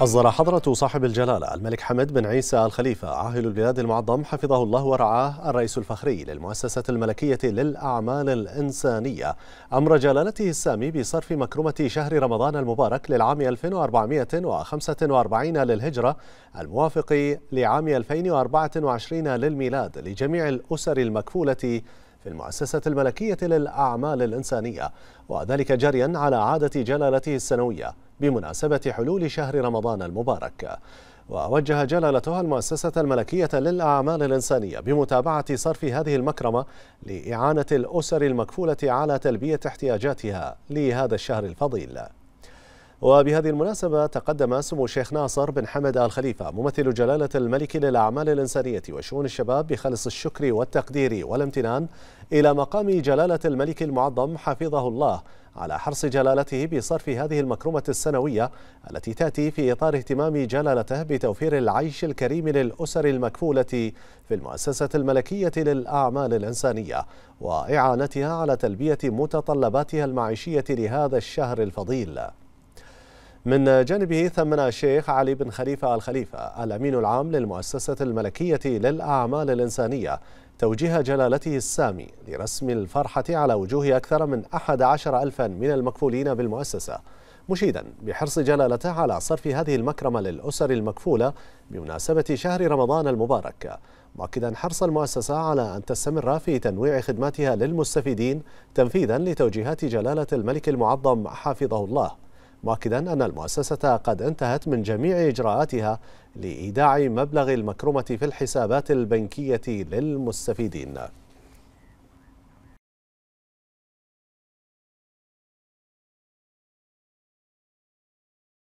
أصدر حضرة صاحب الجلالة الملك حمد بن عيسى الخليفة عاهل البلاد المعظم حفظه الله ورعاه الرئيس الفخري للمؤسسة الملكية للأعمال الإنسانية أمر جلالته السامي بصرف مكرمة شهر رمضان المبارك للعام 1445 للهجرة الموافق لعام 2024 للميلاد لجميع الأسر المكفولة في المؤسسة الملكية للأعمال الإنسانية وذلك جريا على عادة جلالته السنوية بمناسبة حلول شهر رمضان المبارك ووجه جلالتها المؤسسة الملكية للأعمال الإنسانية بمتابعة صرف هذه المكرمة لإعانة الأسر المكفولة على تلبية احتياجاتها لهذا الشهر الفضيل وبهذه المناسبة تقدم سمو الشيخ ناصر بن حمد آل خليفة ممثل جلالة الملك للأعمال الإنسانية وشؤون الشباب بخلص الشكر والتقدير والامتنان إلى مقام جلالة الملك المعظم حفظه الله على حرص جلالته بصرف هذه المكرمة السنوية التي تأتي في إطار اهتمام جلالته بتوفير العيش الكريم للأسر المكفولة في المؤسسة الملكية للأعمال الإنسانية وإعانتها على تلبية متطلباتها المعيشية لهذا الشهر الفضيل من جانبه ثمن الشيخ علي بن خليفة الخليفة الأمين العام للمؤسسة الملكية للأعمال الإنسانية توجيه جلالته السامي لرسم الفرحة على وجوه أكثر من أحد عشر ألفا من المكفولين بالمؤسسة مشيدا بحرص جلالته على صرف هذه المكرمة للأسر المكفولة بمناسبة شهر رمضان المبارك مؤكدا حرص المؤسسة على أن تستمر في تنويع خدماتها للمستفيدين تنفيذا لتوجيهات جلالة الملك المعظم حافظه الله مؤكدا أن المؤسسة قد انتهت من جميع إجراءاتها لإيداع مبلغ المكرمة في الحسابات البنكية للمستفيدين